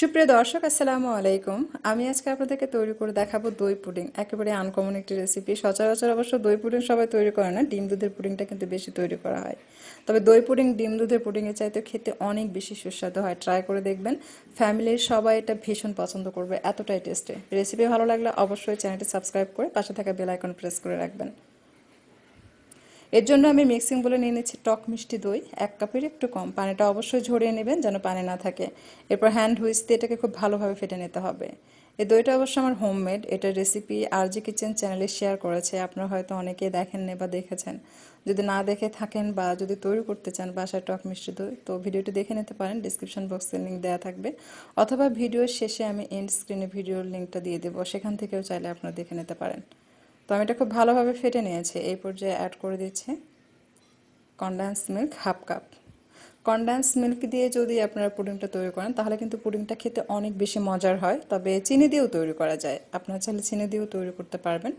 সুপ্রিয় দর্শক আসসালামু আলাইকুম আমি আজকে আপনাদেরকে তৈরি করে দেখাবো দই পুডিং একেবারে আনকমন একটি রেসিপি সচরাচর অবশ্য দই পুডিং সবাই তৈরি করে না ডিম দুধের পুডিংটা কিন্তু বেশি তৈরি করা হয় তবে দই পুডিং ডিম দুধের পুডিংয়ের চাইতে খেতে অনেক বেশি সুস্বাদু হয় ট্রাই করে দেখবেন ফ্যামিলির সবাই এটা ভীষণ পছন্দ করবে এতটাই টেস্টে রেসিপি ভালো লাগলে অবশ্যই চ্যানেলটি সাবস্ক্রাইব করে পাশে থাকা বেল আইকন প্রেস করে রাখবেন এর জন্য আমি মিক্সিং বলে নিয়ে নিচ্ছি টক মিষ্টি দই এক কাপের একটু কম পানিটা অবশ্যই ঝরিয়ে নেবেন যেন পানি না থাকে এরপর হ্যান্ড হুইস দিয়ে এটাকে খুব ভালোভাবে ফেটে নিতে হবে এই দইটা অবশ্য আমার হোমমেড এটার রেসিপি আর জি কিচেন চ্যানেলে শেয়ার করেছে আপনারা হয়তো অনেকে দেখেননি বা দেখেছেন যদি না দেখে থাকেন বা যদি তৈরি করতে চান বাসায় টক মিষ্টি দই তো ভিডিওটি দেখে নিতে পারেন ডিসক্রিপশন বক্সে লিঙ্ক দেওয়া থাকবে অথবা ভিডিওর শেষে আমি এন্ড স্ক্রিনে ভিডিওর লিঙ্কটা দিয়ে দেবো সেখান থেকেও চাইলে আপনারা দেখে নিতে পারেন তো আমি এটা খুব ভালোভাবে ফেটে নিয়েছি এই পর্যায়ে অ্যাড করে দিচ্ছি condensed milk half cup condensed milk দিয়ে যদি আপনারা পুডিংটা তৈরি করেন তাহলে কিন্তু পুডিংটা খেতে অনেক বেশি মজার হয় তবে চিনি দিয়েও তৈরি করা যায় আপনার চাইলে চিনি দিয়েও তৈরি করতে পারবেন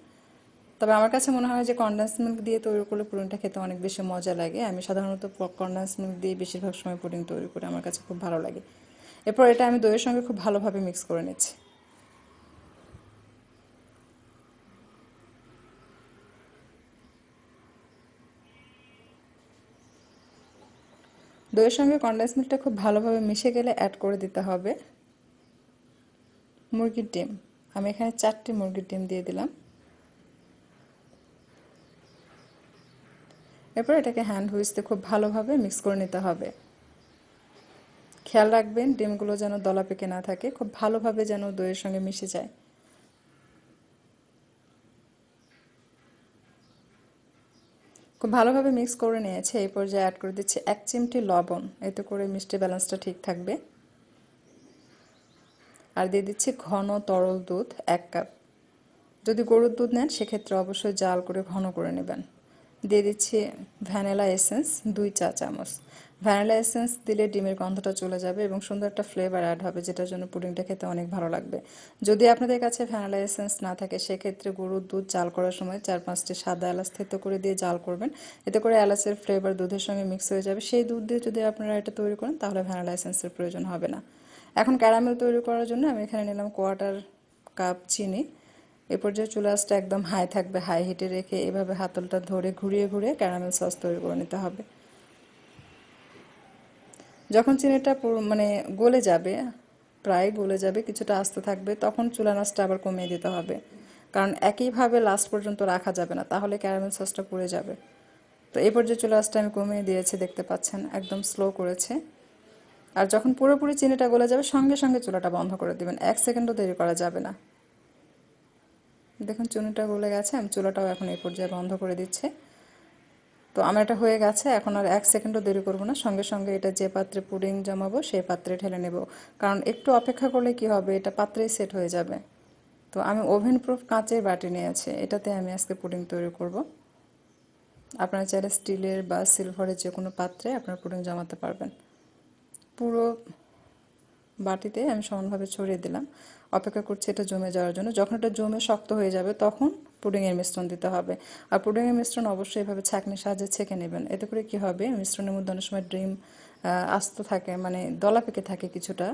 তবে আমার কাছে মনে হয় যে কন্ডেন্স মিল্ক দিয়ে তৈরি করলে পুডিংটা খেতে অনেক বেশি মজা লাগে আমি সাধারণত কন্ডেন্স মিল্ক দিয়ে বেশিরভাগ সময় পুডিং তৈরি করি আমার কাছে খুব ভালো লাগে এরপর এটা আমি দইয়ের সঙ্গে খুব ভালোভাবে মিক্স করে নিচ্ছি দইয়ের সঙ্গে কন্ডেন্স মিল্কটা খুব ভালোভাবে মিশে গেলে অ্যাড করে দিতে হবে মুরগির ডিম আমি এখানে চারটি মুরগির ডিম দিয়ে দিলাম এরপর এটাকে হ্যান্ড হুইসতে খুব ভালোভাবে মিক্স করে নিতে হবে খেয়াল রাখবেন ডিমগুলো যেন দলা পেকে না থাকে খুব ভালোভাবে যেন দইয়ের সঙ্গে মিশে যায় খুব ভালোভাবে মিক্স করে নিয়েছে এই পর্যায়ে অ্যাড করে দিচ্ছি এক চিমটি লবণ এতে করে মিষ্টি ব্যালেন্সটা ঠিক থাকবে আর দিয়ে দিচ্ছি ঘন তরল দুধ এক কাপ যদি গরুর দুধ নেন সেক্ষেত্রে অবশ্যই জাল করে ঘন করে নেবেন দিয়ে দিচ্ছি ভ্যানিলা এসেন্স দুই চা চামচ ভ্যানিলা এসেন্স দিলে ডিমের গন্ধটা চলে যাবে এবং সুন্দর একটা ফ্লেভার অ্যাড হবে যেটার জন্য পুডিংটা খেতে অনেক ভালো লাগবে যদি আপনাদের কাছে ভ্যানিলা এসেন্স না থাকে সেক্ষেত্রে গরুর দুধ জাল করার সময় চার পাঁচটি সাদা এলাচ থেতো করে দিয়ে জাল করবেন এতে করে এলাচের ফ্লেভার দুধের সঙ্গে মিক্স হয়ে যাবে সেই দুধ দিয়ে যদি আপনারা এটা তৈরি করেন তাহলে ভ্যানিলা এসেন্সের প্রয়োজন হবে না এখন ক্যারামেল তৈরি করার জন্য আমি এখানে নিলাম কোয়ার্টার কাপ চিনি এ পর্যায়ে চুলা একদম হাই থাকবে হাই হিটে রেখে এভাবে হাতলটা ধরে ঘুরিয়ে ঘুরিয়ে ক্যারামেল সস তৈরি করে নিতে হবে যখন চিনিটা মানে গলে যাবে প্রায় গলে যাবে কিছুটা আস্তে থাকবে তখন চুলা নাচটা আবার কমিয়ে দিতে হবে কারণ একইভাবে লাস্ট পর্যন্ত রাখা যাবে না তাহলে ক্যারামেল সসটা পুড়ে যাবে তো এই পর্যায়ে চুলা নাচটা আমি কমিয়ে দিয়েছি দেখতে পাচ্ছেন একদম স্লো করেছে আর যখন পুরোপুরি চিনিটা গলে যাবে সঙ্গে সঙ্গে চুলাটা বন্ধ করে দেবেন এক সেকেন্ডও দেরি করা যাবে না দেখুন চুনিটা গলে গেছে আমি চুলাটাও এখন এই পর্যায়ে বন্ধ করে দিচ্ছে তো আমার এটা হয়ে গেছে এখন আর এক সেকেন্ডও দেরি করব না সঙ্গে সঙ্গে এটা যে পাত্রে পুডিং জমাবো সেই পাত্রে ঢেলে নেব কারণ একটু অপেক্ষা করলে কি হবে এটা পাত্রেই সেট হয়ে যাবে তো আমি ওভেন প্রুফ কাঁচের বাটি নিয়েছি এটাতে আমি আজকে পুডিং তৈরি করব আপনারা চাইলে স্টিলের বা সিলভারের যে কোনো পাত্রে আপনার পুডিং জমাতে পারবেন পুরো বাটিতে আমি সমানভাবে ছড়িয়ে দিলাম অপেক্ষা করছি এটা জমে যাওয়ার জন্য যখন এটা জমে শক্ত হয়ে যাবে তখন পুডিংয়ের মিশ্রণ দিতে হবে আর পুডিংয়ের মিশ্রণ অবশ্যই এভাবে ছাঁকনির সাহায্যে ছেঁকে নেবেন এতে করে কী হবে মিশ্রণের মধ্যে অনেক সময় ড্রিম আস্ত থাকে মানে দলা পেকে থাকে কিছুটা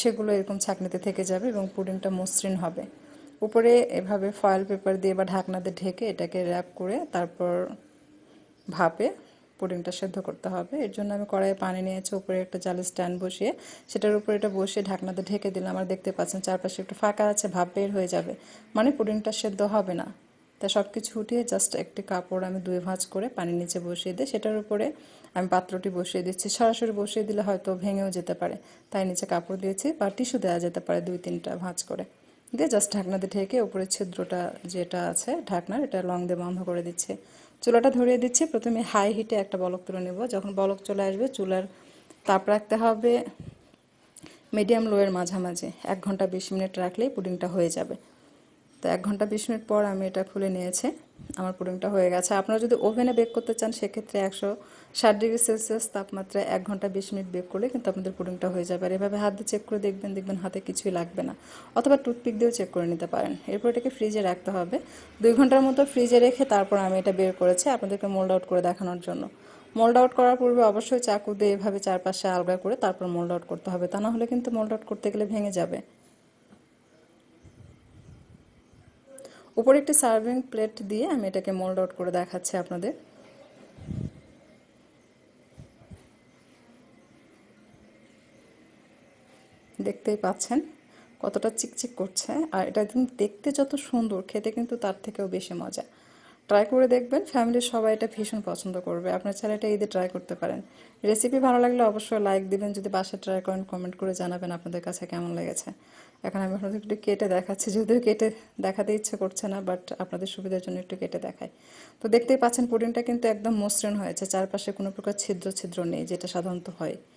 সেগুলো এরকম ছাঁকনিতে থেকে যাবে এবং পুডিংটা মসৃণ হবে উপরে এভাবে ফয়েল পেপার দিয়ে বা ঢাকনাতে ঢেকে এটাকে র্যাপ করে তারপর ভাপে পুডিংটা সেদ্ধ করতে হবে এর জন্য আমি কড়াইয়ে পানি নিয়েছি উপরে একটা জালের স্ট্যান্ড বসিয়ে সেটার উপরে এটা বসিয়ে ঢাকনাতে ঢেকে দিলাম আর দেখতে পাচ্ছেন চারপাশে একটু ফাঁকা আছে ভাব বের হয়ে যাবে মানে পুডিংটা সেদ্ধ হবে না তা সব কিছু উঠিয়ে জাস্ট একটি কাপড় আমি দুই ভাঁজ করে পানির নিচে বসিয়ে দিই সেটার উপরে আমি পাত্রটি বসিয়ে দিচ্ছি সরাসরি বসিয়ে দিলে হয়তো ভেঙেও যেতে পারে তাই নিচে কাপড় দিয়েছি বা টিস্যু দেওয়া যেতে পারে দুই তিনটা ভাঁজ করে দিয়ে জাস্ট ঢাকনাতে ঢেকে উপরের ছিদ্রটা যেটা আছে ঢাকনার এটা লং দিয়ে বন্ধ করে দিচ্ছে চুলাটা ধরিয়ে দিচ্ছে প্রথমে হাই হিটে একটা বলক তুলে নেব যখন বলক চলে আসবে চুলার তাপ রাখতে হবে মিডিয়াম লোয়ের মাঝামাঝি এক ঘন্টা বিশ মিনিট রাখলেই পুডিংটা হয়ে যাবে তো এক ঘন্টা বিশ মিনিট পর আমি এটা খুলে নিয়েছি আমার পুডিংটা হয়ে গেছে আপনারা যদি ওভেনে বেক করতে চান সেক্ষেত্রে একশো ষাট ডিগ্রি সেলসিয়াস তাপমাত্রায় এক ঘন্টা বিশ মিনিট বেক করলে কিন্তু আপনাদের পুডিংটা হয়ে যাবে আর এভাবে হাত দিয়ে চেক করে দেখবেন দেখবেন হাতে কিছুই লাগবে না অথবা টুথপিক দিয়েও চেক করে নিতে পারেন এরপর এটাকে ফ্রিজে রাখতে হবে দুই ঘন্টার মতো ফ্রিজে রেখে তারপর আমি এটা বের করেছি আপনাদেরকে মোল্ড আউট করে দেখানোর জন্য মোল্ড আউট করার পূর্বে অবশ্যই চাকু দিয়ে এভাবে চারপাশে আলগা করে তারপর মোল্ড আউট করতে হবে তা না হলে কিন্তু মোল্ড আউট করতে গেলে ভেঙে যাবে উপরে একটি সার্ভিং প্লেট দিয়ে আমি এটাকে মোল্ড আউট করে দেখাচ্ছি আপনাদের দেখতেই পাচ্ছেন কতটা চিকচিক করছে আর এটা একদম দেখতে যত সুন্দর খেতে কিন্তু তার থেকেও বেশি মজা ট্রাই করে দেখবেন ফ্যামিলির সবাই এটা ভীষণ পছন্দ করবে আপনার ছেলে এটা ঈদে ট্রাই করতে পারেন রেসিপি ভালো লাগলে অবশ্যই লাইক দিবেন যদি বাসায় ট্রাই করেন কমেন্ট করে জানাবেন আপনাদের কাছে কেমন লেগেছে এখন আমি আপনাদের একটু কেটে দেখাচ্ছি যদিও কেটে দেখাতে ইচ্ছে করছে না বাট আপনাদের সুবিধার জন্য একটু কেটে দেখাই তো দেখতেই পাচ্ছেন পুডিংটা কিন্তু একদম মসৃণ হয়েছে চারপাশে কোনো প্রকার ছিদ্র ছিদ্র নেই যেটা সাধারণত হয়